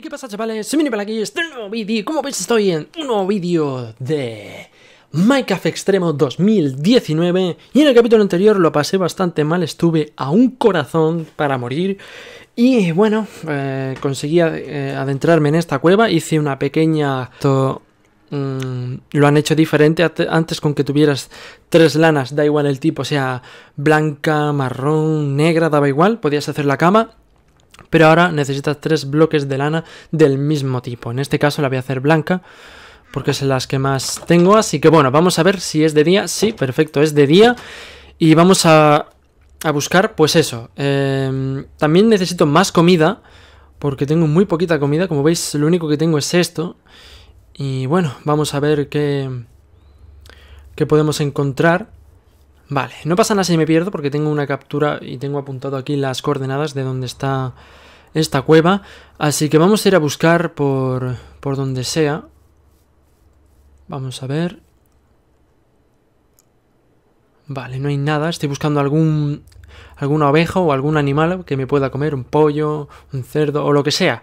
¿qué pasa chavales? Soy para aquí, este nuevo vídeo, como veis estoy en un nuevo vídeo de Minecraft Extremo 2019 y en el capítulo anterior lo pasé bastante mal, estuve a un corazón para morir y bueno, eh, conseguí eh, adentrarme en esta cueva, hice una pequeña... Mm, lo han hecho diferente antes con que tuvieras tres lanas, da igual el tipo, sea blanca, marrón, negra, daba igual, podías hacer la cama pero ahora necesitas tres bloques de lana del mismo tipo. En este caso la voy a hacer blanca porque es las que más tengo. Así que bueno, vamos a ver si es de día. Sí, perfecto, es de día. Y vamos a, a buscar, pues eso. Em, también necesito más comida porque tengo muy poquita comida. Como veis, lo único que tengo es esto. Y bueno, vamos a ver qué, qué podemos encontrar. Vale, no pasa nada si me pierdo porque tengo una captura y tengo apuntado aquí las coordenadas de donde está esta cueva. Así que vamos a ir a buscar por, por donde sea. Vamos a ver. Vale, no hay nada. Estoy buscando algún alguna oveja o algún animal que me pueda comer, un pollo, un cerdo o lo que sea,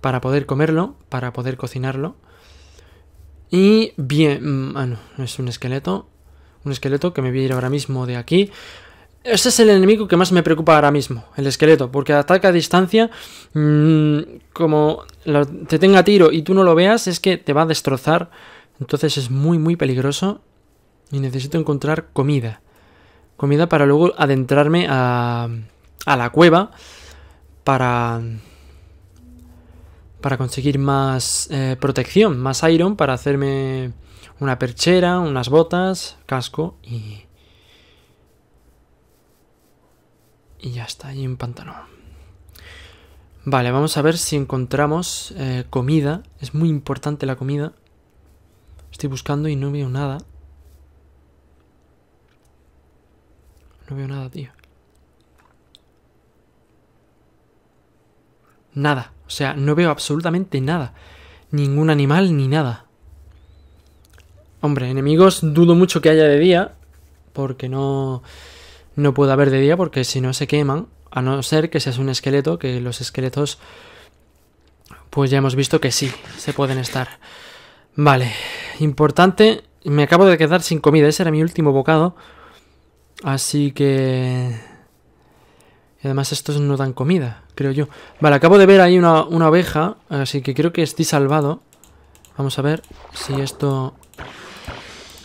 para poder comerlo, para poder cocinarlo. Y bien, mm, ah no, es un esqueleto. Un esqueleto que me voy ahora mismo de aquí. Ese es el enemigo que más me preocupa ahora mismo, el esqueleto, porque ataca a distancia, mm, como te tenga tiro y tú no lo veas, es que te va a destrozar, entonces es muy muy peligroso y necesito encontrar comida, comida para luego adentrarme a, a la cueva para, para conseguir más eh, protección, más iron, para hacerme una perchera, unas botas, casco y... Y ya está, y un pantalón. Vale, vamos a ver si encontramos eh, comida. Es muy importante la comida. Estoy buscando y no veo nada. No veo nada, tío. Nada. O sea, no veo absolutamente nada. Ningún animal ni nada. Hombre, enemigos dudo mucho que haya de día, porque no, no puede haber de día, porque si no se queman, a no ser que seas un esqueleto, que los esqueletos, pues ya hemos visto que sí, se pueden estar. Vale, importante, me acabo de quedar sin comida, ese era mi último bocado, así que... Y además estos no dan comida, creo yo. Vale, acabo de ver ahí una, una oveja, así que creo que estoy salvado. Vamos a ver si esto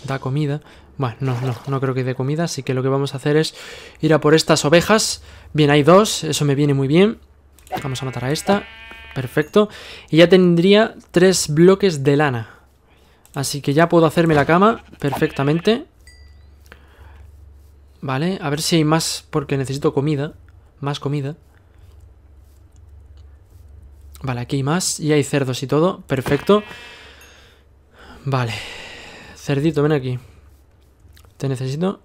da comida. Bueno, no, no, no creo que dé comida, así que lo que vamos a hacer es ir a por estas ovejas. Bien, hay dos, eso me viene muy bien. Vamos a matar a esta, perfecto. Y ya tendría tres bloques de lana. Así que ya puedo hacerme la cama perfectamente. Vale, a ver si hay más, porque necesito comida. Más comida. Vale, aquí hay más. Y hay cerdos y todo. Perfecto. Vale. Cerdito, ven aquí. Te necesito.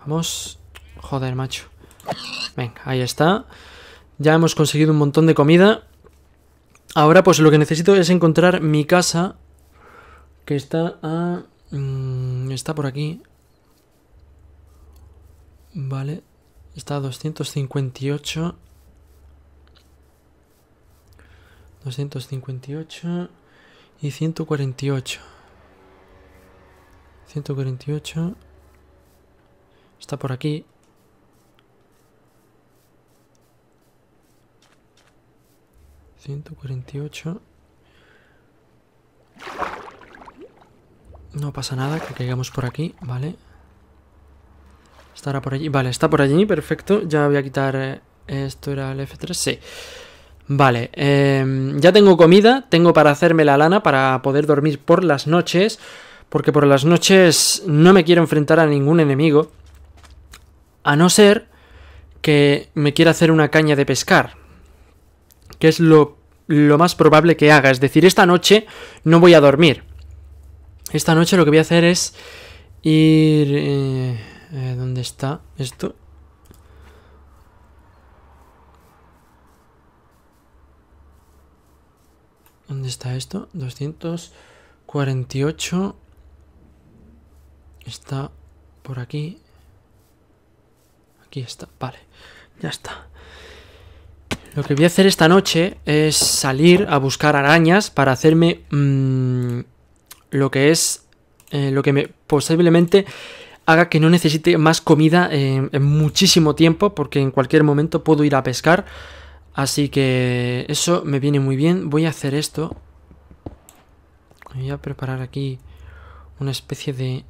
Vamos. Joder, macho. Venga, ahí está. Ya hemos conseguido un montón de comida. Ahora pues lo que necesito es encontrar mi casa. Que está a... Mm, está por aquí. Vale. Está a 258. 258 y 148. 148 está por aquí. Ciento No pasa nada que caigamos por aquí, ¿vale? Estará por allí. Vale, está por allí, perfecto. Ya voy a quitar... Eh, esto era el F3, sí. Vale, em, ya tengo comida, tengo para hacerme la lana para poder dormir por las noches, porque por las noches no me quiero enfrentar a ningún enemigo, a no ser que me quiera hacer una caña de pescar, que es lo, más probable que haga, es decir, esta noche no voy a dormir. Esta noche lo que voy a hacer es ir... Eh, eh, ¿Dónde está esto? ¿Dónde está esto? 248. Está por aquí. Aquí está. Vale. Ya está. Lo que voy a hacer esta noche es salir a buscar arañas para hacerme mm, lo que es, eh, lo que me posiblemente haga que no necesite más comida en muchísimo tiempo, porque en cualquier momento puedo ir a pescar. Así que eso me viene muy bien. Voy a hacer esto. Voy a preparar aquí una especie de...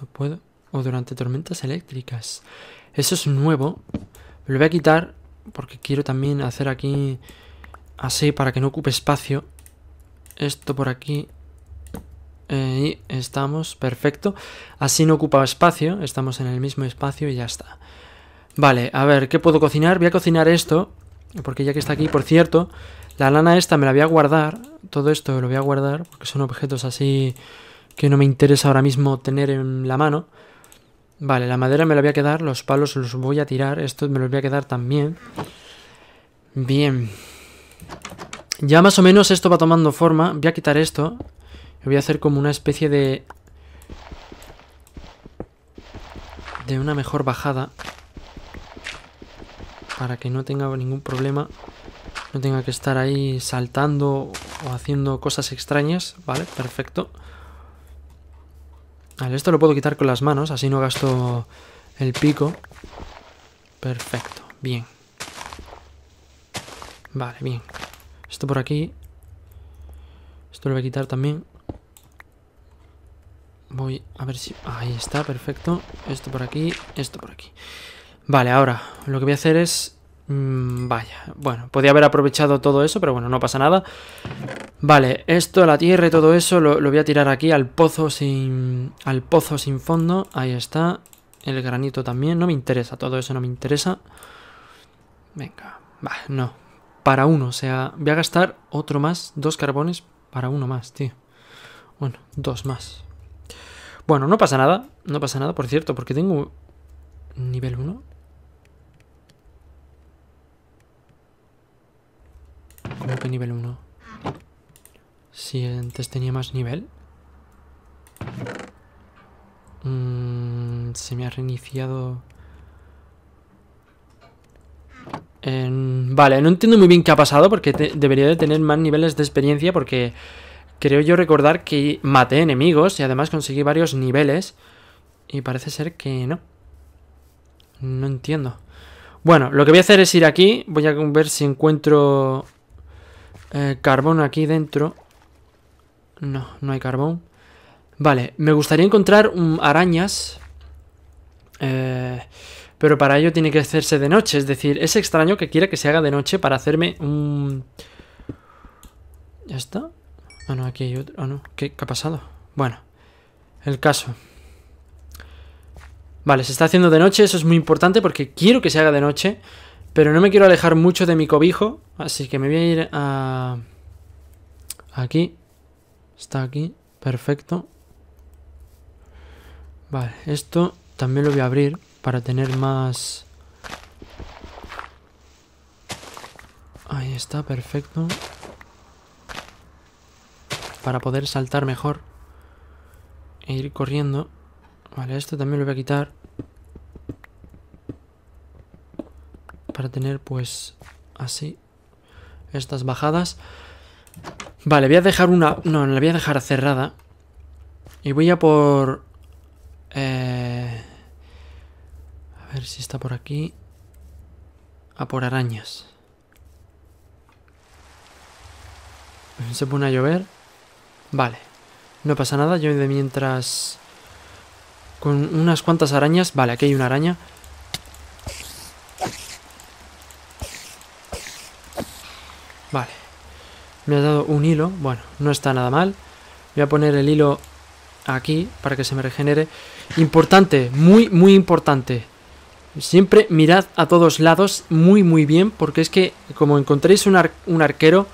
No puedo. O durante tormentas eléctricas. Eso es nuevo. Lo voy a quitar porque quiero también hacer aquí así para que no ocupe espacio. Esto por aquí eh, estamos, perfecto. Así no ocupa espacio, estamos en el mismo espacio y ya está. Vale, a ver, ¿qué puedo cocinar? Voy a cocinar esto, porque ya que está aquí, por cierto, la lana esta me la voy a guardar, todo esto lo voy a guardar, porque son objetos así que no me interesa ahora mismo tener en la mano. Vale, la madera me la voy a quedar, los palos los voy a tirar, esto me los voy a quedar también. Bien, ya más o menos esto va tomando forma. Voy a quitar esto. Voy a hacer como una especie de... De una mejor bajada. Para que no tenga ningún problema. No tenga que estar ahí saltando o haciendo cosas extrañas. Vale, perfecto. Vale, esto lo puedo quitar con las manos. Así no gasto el pico. Perfecto, bien. Vale, bien. Esto por aquí. Esto lo voy a quitar también. Voy a ver si... Ahí está, perfecto. Esto por aquí, esto por aquí. Vale, ahora lo que voy a hacer es... Mm, vaya, bueno, podía haber aprovechado todo eso, pero bueno, no pasa nada. Vale, esto, la tierra y todo eso lo, lo voy a tirar aquí al pozo sin... Al pozo sin fondo, ahí está. El granito también, no me interesa, todo eso no me interesa. Venga, va, no, para uno. O sea, voy a gastar otro más, dos carbones para uno más, tío. Bueno, dos más. Bueno, no pasa nada. No pasa nada, por cierto, porque tengo nivel 1. ¿Cómo que nivel 1? Si antes tenía más nivel. Mm, se me ha reiniciado... Vale, no entiendo muy bien qué ha pasado porque debería de tener más niveles de experiencia porque creo yo recordar que maté enemigos y además conseguí varios niveles y parece ser que no. No entiendo. Bueno, lo que voy a hacer es ir aquí, voy a ver si encuentro eh, carbón aquí dentro. No, no hay carbón. Vale, me gustaría encontrar mm, arañas. Eh, pero para ello tiene que hacerse de noche. Es decir, es extraño que quiera que se haga de noche para hacerme un... ¿Ya está? Ah, no, aquí hay otro... Ah, no. ¿Qué, ha pasado? Bueno, el caso... Vale, se está haciendo de noche, eso es muy importante porque quiero que se haga de noche, pero no me quiero alejar mucho de mi cobijo, así que me voy a ir a... Aquí. Está aquí. Perfecto. Vale, esto también lo voy a abrir para tener más... Ahí está, perfecto. Para poder saltar mejor. E ir corriendo. Vale, esto también lo voy a quitar. Para tener pues así estas bajadas. Vale, voy a dejar una... No, la voy a dejar cerrada. Y voy a por... Eh... A ver si está por aquí. A por arañas. Se pone a llover. Vale. No pasa nada. Yo de mientras... Con unas cuantas arañas. Vale, aquí hay una araña. Vale. Me ha dado un hilo. Bueno, no está nada mal. Voy a poner el hilo aquí para que se me regenere. Importante, muy, muy importante. Siempre mirad a todos lados muy muy bien porque es que como encontréis un, arquero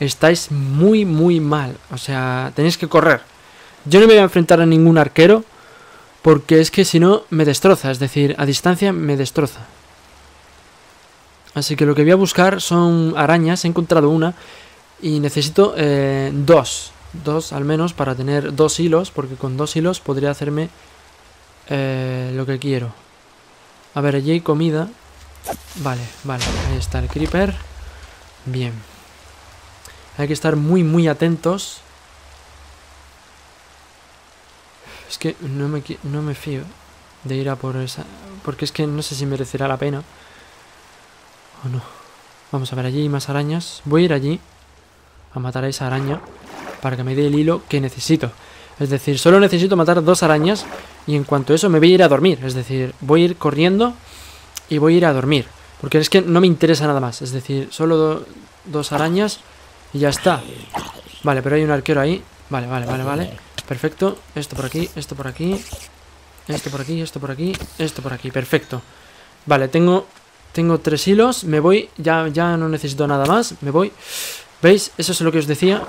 estáis muy muy mal. O sea, tenéis que correr. Yo no me voy a enfrentar a ningún arquero porque es que si no me destroza. Es decir, a distancia me destroza. Así que lo que voy a buscar son arañas. He encontrado una y necesito eh, dos. Dos al menos para tener dos hilos porque con dos hilos podría hacerme eh, lo que quiero. A ver, allí hay comida. Vale, vale. Ahí está el creeper. Bien. Hay que estar muy, muy atentos. Es que no me, no me fío de ir a por esa... Porque es que no sé si merecerá la pena. O no. Vamos a ver, allí hay más arañas. Voy a ir allí a matar a esa araña para que me dé el hilo que necesito. Es decir, solo necesito matar dos arañas y en cuanto a eso me voy a ir a dormir, es decir, voy a ir corriendo y voy a ir a dormir, porque es que no me interesa nada más, es decir, solo dos arañas y ya está. Vale, pero hay un arquero ahí, vale, vale, vale, vale, perfecto, esto por aquí, esto por aquí, esto por aquí, esto por aquí, esto por aquí, perfecto. Vale, tengo, tengo tres hilos, me voy, ya, ya no necesito nada más, me voy. ¿Veis? Eso es lo que os decía.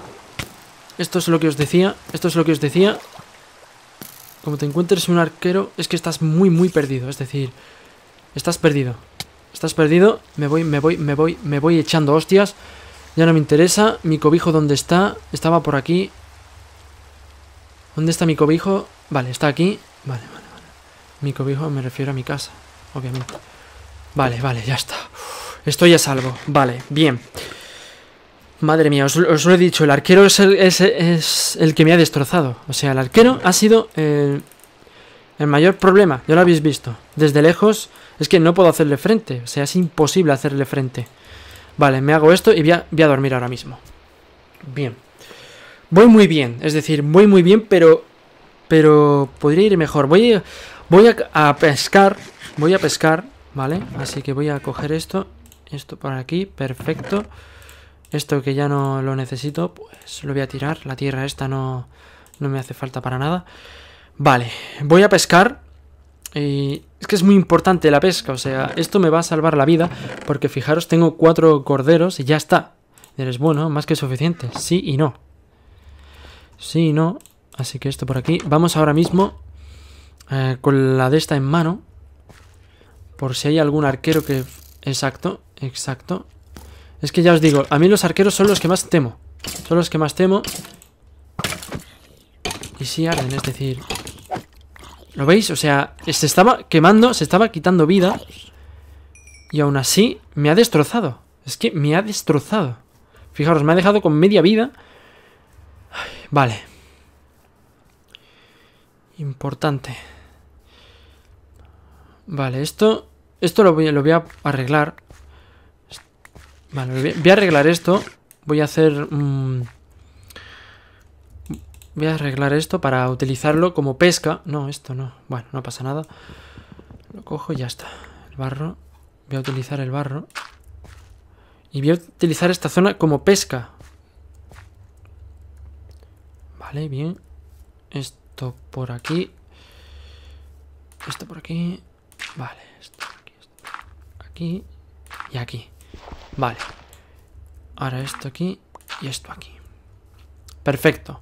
Esto es lo que os decía, esto es lo que os decía como te encuentres un arquero, es que estás muy, muy perdido. Es decir, estás perdido. Estás perdido. Me voy, me voy, me voy, me voy echando hostias. Ya no me interesa. Mi cobijo, ¿dónde está? Estaba por aquí. ¿Dónde está mi cobijo? Vale, está aquí. Vale, vale, vale. Mi cobijo me refiero a mi casa, obviamente. Vale, vale, ya está. Estoy a salvo. Vale, bien. Madre mía, os, lo he dicho, el arquero es el, es, el, que me ha destrozado. O sea, el arquero ha sido el mayor problema, ya lo habéis visto. Desde lejos es que no puedo hacerle frente, o sea, es imposible hacerle frente. Vale, me hago esto y voy a, voy a dormir ahora mismo. Bien. Voy muy bien, es decir, voy muy bien, pero... Pero podría ir mejor. Voy, a, voy a, pescar, voy a pescar, ¿vale? Así que voy a coger esto, esto por aquí, Perfecto. Esto que ya no lo necesito, pues lo voy a tirar. La tierra esta no, no me hace falta para nada. Vale, voy a pescar. Y es que es muy importante la pesca, o sea, esto me va a salvar la vida. Porque fijaros, tengo cuatro corderos y ya está. Eres bueno, más que suficiente. Sí y no. Sí y no. Así que esto por aquí. Vamos ahora mismo eh, con la de esta en mano. Por si hay algún arquero que... Exacto, exacto. Es que ya os digo, a mí los arqueros son los que más temo. Son los que más temo. Y si arden, es decir... ¿Lo veis? O sea, se estaba quemando, se estaba quitando vida. Y aún así, me ha destrozado. Es que me ha destrozado. Fijaros, me ha dejado con media vida. vale. Importante. Vale, esto... Esto lo voy a arreglar. Vale, voy a arreglar esto. Voy a hacer... Mm, voy a arreglar esto para utilizarlo como pesca. No, esto no. Bueno, no pasa nada. Lo cojo y ya está. El barro. Voy a utilizar el barro. Y voy a utilizar esta zona como pesca. Vale, bien. Esto por aquí. Esto por aquí. Vale, esto aquí. aquí y aquí. Vale. Ahora esto aquí y esto aquí. Perfecto.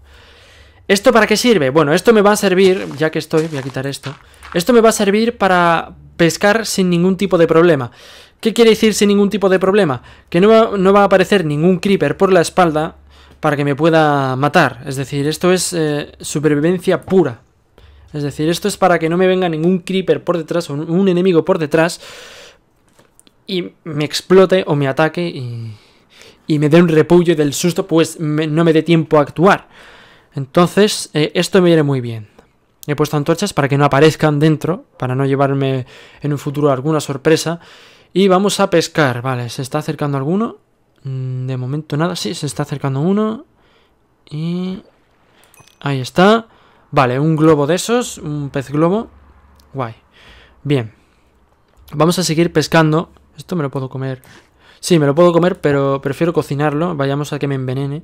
¿Esto para qué sirve? Bueno, esto me va a servir, ya que estoy, voy a quitar esto. Esto me va a servir para pescar sin ningún tipo de problema. ¿Qué quiere decir sin ningún tipo de problema? Que no va, a aparecer ningún creeper por la espalda para que me pueda matar. Es decir, esto es eh, supervivencia pura. Es decir, esto es para que no me venga ningún creeper por detrás o un enemigo por detrás y me explote o me ataque y, me dé un repullo del susto, pues no me dé tiempo a actuar. Entonces, eh, esto me viene muy bien. He puesto antorchas para que no aparezcan dentro, para no llevarme en un futuro alguna sorpresa. Y vamos a pescar, vale, se está acercando alguno. Mm, de momento nada, sí, se está acercando uno. Y... Ahí está. Vale, un globo de esos, un pez globo. Guay. Bien. Vamos a seguir pescando esto me lo puedo comer. Sí, me lo puedo comer, pero prefiero cocinarlo. Vayamos a que me envenene.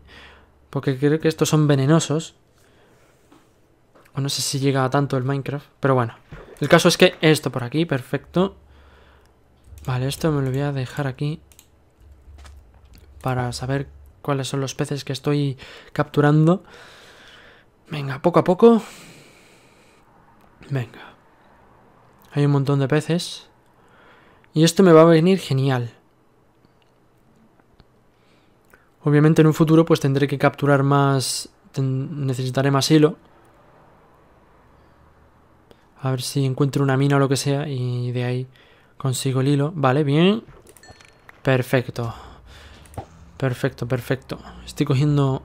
Porque creo que estos son venenosos. O no sé si llega a tanto el Minecraft. Pero bueno. El caso es que esto por aquí, perfecto. Vale, esto me lo voy a dejar aquí. Para saber cuáles son los peces que estoy capturando. Venga, poco a poco. Venga. Hay un montón de peces. Y esto me va a venir genial. Obviamente en un futuro pues tendré que capturar más... necesitaré más hilo. A ver si encuentro una mina o lo que sea y de ahí consigo el hilo. Vale, bien. Perfecto. Perfecto, perfecto. Estoy cogiendo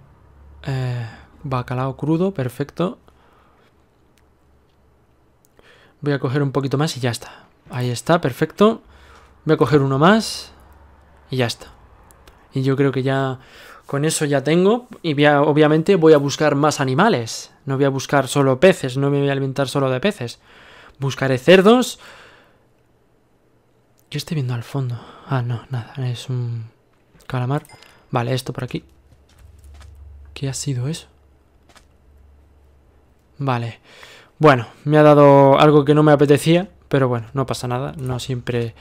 eh, bacalao crudo, perfecto. Voy a coger un poquito más y ya está. Ahí está, perfecto. Voy a coger uno más y ya está. Y yo creo que ya con eso ya tengo. Y obviamente voy a buscar más animales. No voy a buscar solo peces, no me voy a alimentar solo de peces. Buscaré cerdos. ¿Qué estoy viendo al fondo? Ah, no, nada, es un calamar. Vale, esto por aquí. ¿Qué ha sido eso? Vale. Bueno, me ha dado algo que no me apetecía, pero bueno, no pasa nada. No siempre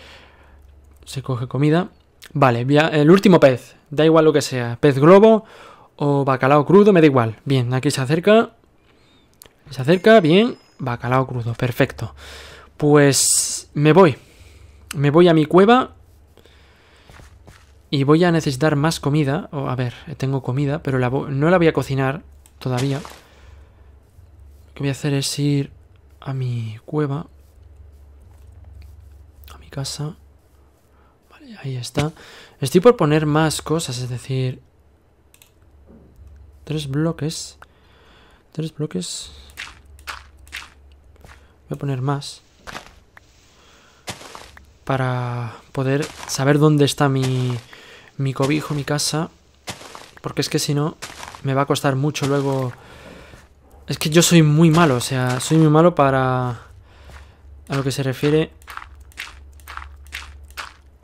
se coge comida. Vale, el último pez. Da igual lo que sea. Pez globo o bacalao crudo, me da igual. Bien, aquí se acerca. Se acerca, bien. Bacalao crudo, perfecto. Pues me voy. Me voy a mi cueva. Y voy a necesitar más comida. Oh, a ver, tengo comida, pero no la voy a cocinar todavía. Lo que voy a hacer es ir a mi cueva. A mi casa ahí está. Estoy por poner más cosas, es decir... Tres bloques. Tres bloques. Voy a poner más. Para poder saber dónde está mi, mi cobijo, mi casa. Porque es que si no, me va a costar mucho luego... Es que yo soy muy malo, o sea, soy muy malo para... A lo que se refiere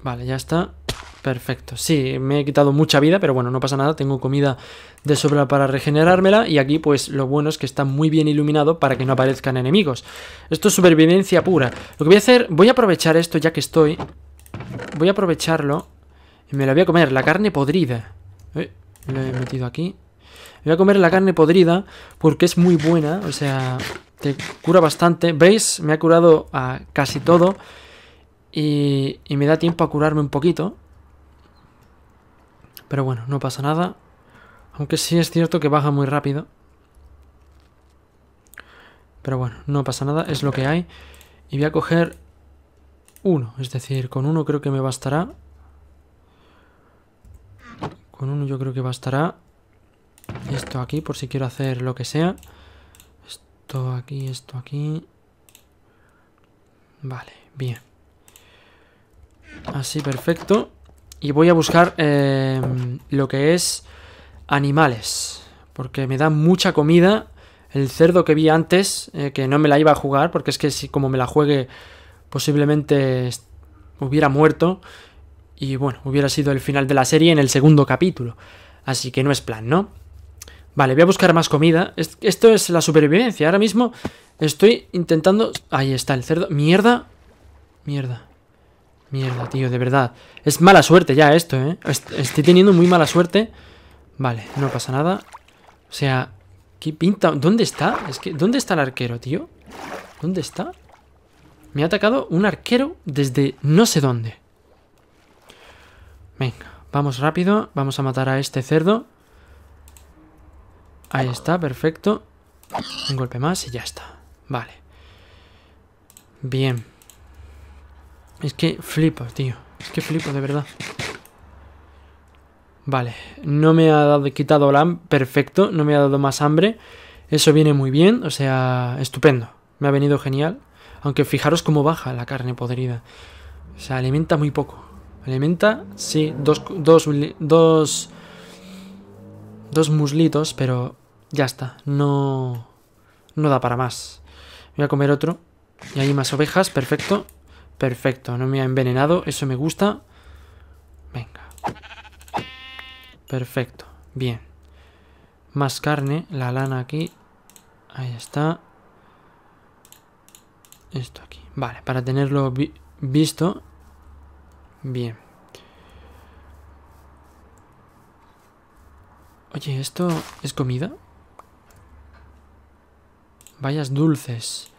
Vale, ya está. Perfecto. Sí, me he quitado mucha vida, pero bueno, no pasa nada. Tengo comida de sobra para regenerármela. Y aquí, pues, lo bueno es que está muy bien iluminado para que no aparezcan enemigos. Esto es supervivencia pura. Lo que voy a hacer, voy a aprovechar esto ya que estoy. Voy a aprovecharlo. Y me lo voy a comer, la carne podrida. lo he metido aquí. voy a comer la carne podrida porque es muy buena. O sea, te cura bastante. ¿Veis? Me ha curado a casi todo. Y, me da tiempo a curarme un poquito. Pero bueno, no pasa nada. Aunque sí es cierto que baja muy rápido. Pero bueno, no pasa nada, es lo que hay. Y voy a coger uno, es decir, con uno creo que me bastará. Con uno yo creo que bastará. Esto aquí, por si quiero hacer lo que sea. Esto aquí, esto aquí. Vale, bien. Así, perfecto. Y voy a buscar eh, lo que es animales. Porque me da mucha comida. El cerdo que vi antes, eh, que no me la iba a jugar, porque es que si como me la juegue, posiblemente hubiera muerto. Y bueno, hubiera sido el final de la serie en el segundo capítulo. Así que no es plan, ¿no? Vale, voy a buscar más comida. Esto es la supervivencia. Ahora mismo estoy intentando... Ahí está el cerdo. Mierda. Mierda. Mierda, tío, de verdad. Es mala suerte ya esto, ¿eh? estoy teniendo muy mala suerte. Vale, no pasa nada. O sea, ¿qué pinta? ¿Dónde está? Es que, ¿dónde está el arquero, tío? ¿Dónde está? Me ha atacado un arquero desde no sé dónde. Venga, vamos rápido. Vamos a matar a este cerdo. Ahí está, perfecto. Un golpe más y ya está. Vale. Bien. Es que flipo, tío. Es que flipo, de verdad. Vale, no me ha dado, quitado la perfecto, no me ha dado más hambre. Eso viene muy bien, o sea, estupendo. Me ha venido genial. Aunque fijaros cómo baja la carne podrida. O sea, alimenta muy poco. Alimenta, sí, dos, dos, dos, dos muslitos, pero ya está. No, no da para más. Voy a comer otro. Y hay más ovejas, perfecto. Perfecto, no me ha envenenado. Eso me gusta. Venga. Perfecto, bien. Más carne, la lana aquí. Ahí está. Esto aquí. Vale, para tenerlo visto. Bien. Oye, ¿esto es comida? Vayas dulces.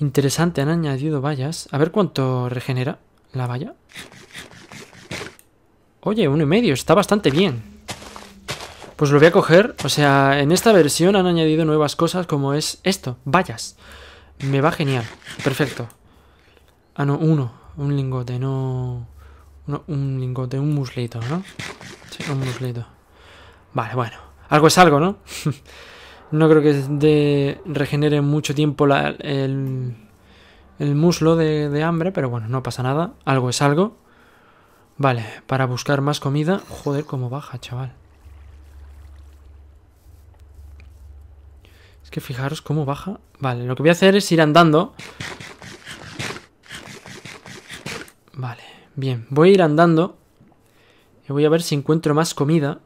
Interesante, han añadido vallas. A ver cuánto regenera la valla. Oye, uno y medio, está bastante bien. Pues lo voy a coger. O sea, en esta versión han añadido nuevas cosas como es esto, vallas. Me va genial. Perfecto. Ah, no, uno. Un lingote, no... no un lingote, un muslito, ¿no? Sí, un muslito. Vale, bueno. Algo es algo, ¿no? No creo que regenere mucho tiempo el, muslo de, de, hambre, pero bueno, no pasa nada. Algo es algo. Vale, para buscar más comida. Joder, cómo baja, chaval. Es que fijaros cómo baja. Vale, lo que voy a hacer es ir andando. Vale, bien. Voy a ir andando. Y voy a ver si encuentro más comida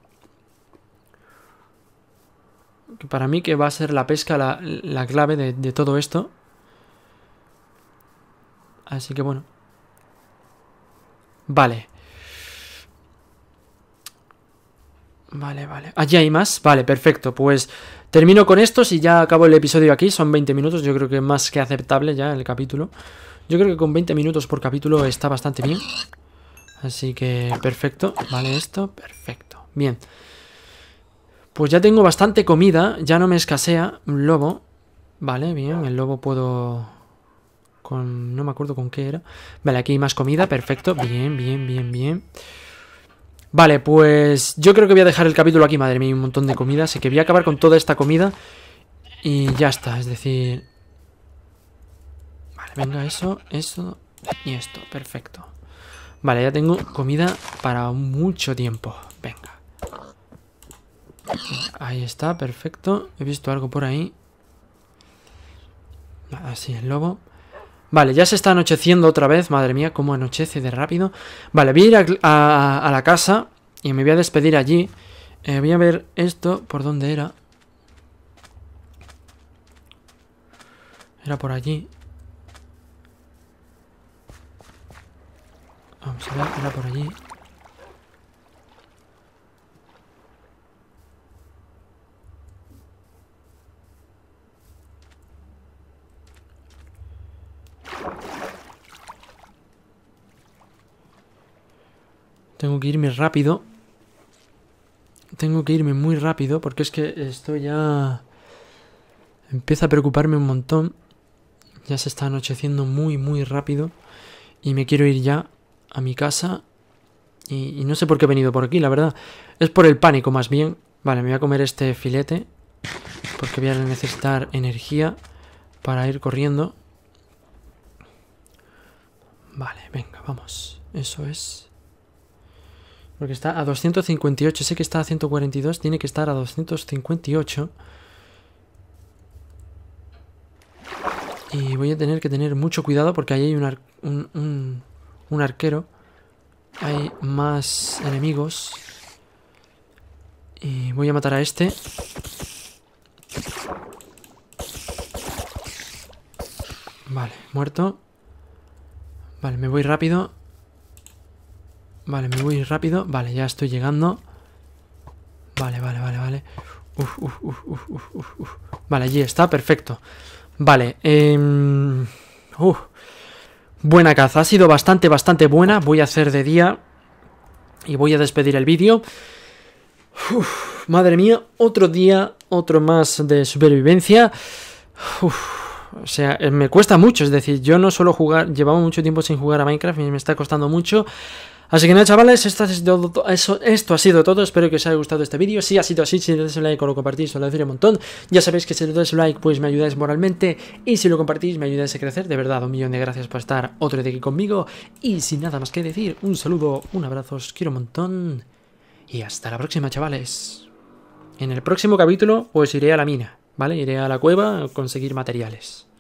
para mí que va a ser la pesca la, clave de, todo esto. Así que bueno. Vale. Vale, vale. Allí hay más. Vale, perfecto. Pues termino con esto y ya acabo el episodio aquí. Son 20 minutos. Yo creo que más que aceptable ya el capítulo. Yo creo que con 20 minutos por capítulo está bastante bien. Así que perfecto. Vale, esto. Perfecto. Bien. Pues ya tengo bastante comida, ya no me escasea. Un lobo. Vale, bien, el lobo puedo... Con... No me acuerdo con qué era. Vale, aquí hay más comida, perfecto. Bien, bien, bien, bien. Vale, pues yo creo que voy a dejar el capítulo aquí, madre mía, un montón de comida. Así que voy a acabar con toda esta comida. Y ya está, es decir... Vale, venga, eso, eso y esto, perfecto. Vale, ya tengo comida para mucho tiempo. Venga. Ahí está, perfecto. He visto algo por ahí. Así, el lobo. Vale, ya se está anocheciendo otra vez. Madre mía, cómo anochece de rápido. Vale, voy a ir a, la casa y me voy a despedir allí. Eh, voy a ver esto, por dónde era. Era por allí. Vamos a ver, era por allí. Tengo que irme rápido. Tengo que irme muy rápido porque es que estoy ya empieza a preocuparme un montón. Ya se está anocheciendo muy, muy rápido. Y me quiero ir ya a mi casa. Y, y no sé por qué he venido por aquí, la verdad. Es por el pánico más bien. Vale, me voy a comer este filete. Porque voy a necesitar energía para ir corriendo. Vale, venga, vamos. Eso es. Porque está a 258. Sé que está a 142. Tiene que estar a 258. Y voy a tener que tener mucho cuidado porque ahí hay un, un, arquero. Hay más enemigos. Y voy a matar a este. Vale, muerto. Vale, me voy rápido. Vale, me voy rápido. Vale, ya estoy llegando. Vale, vale, vale, vale. Uf, uf, uf, uf Vale, allí está, perfecto. Vale, eh... Uf. Buena caza, ha sido bastante, bastante buena. Voy a hacer de día y voy a despedir el vídeo. madre mía, otro día, otro más de supervivencia. Uf, o sea, eh, me cuesta mucho, es decir, yo no suelo jugar, llevaba mucho tiempo sin jugar a Minecraft y me está costando mucho. Así que nada, chavales, esto ha, sido todo, Espero que os haya gustado este vídeo. Si ha sido así, si le das un like o lo compartís, os lo deciré un montón. Ya sabéis que si le dais un like, pues me ayudáis moralmente. Y si lo compartís, me ayudáis a crecer. De verdad, un millón de gracias por estar otro día aquí conmigo. Y sin nada más que decir, un saludo, un abrazo, os quiero un montón. Y hasta la próxima, chavales. En el próximo capítulo, pues iré a la mina, ¿vale? Iré a la cueva a conseguir materiales.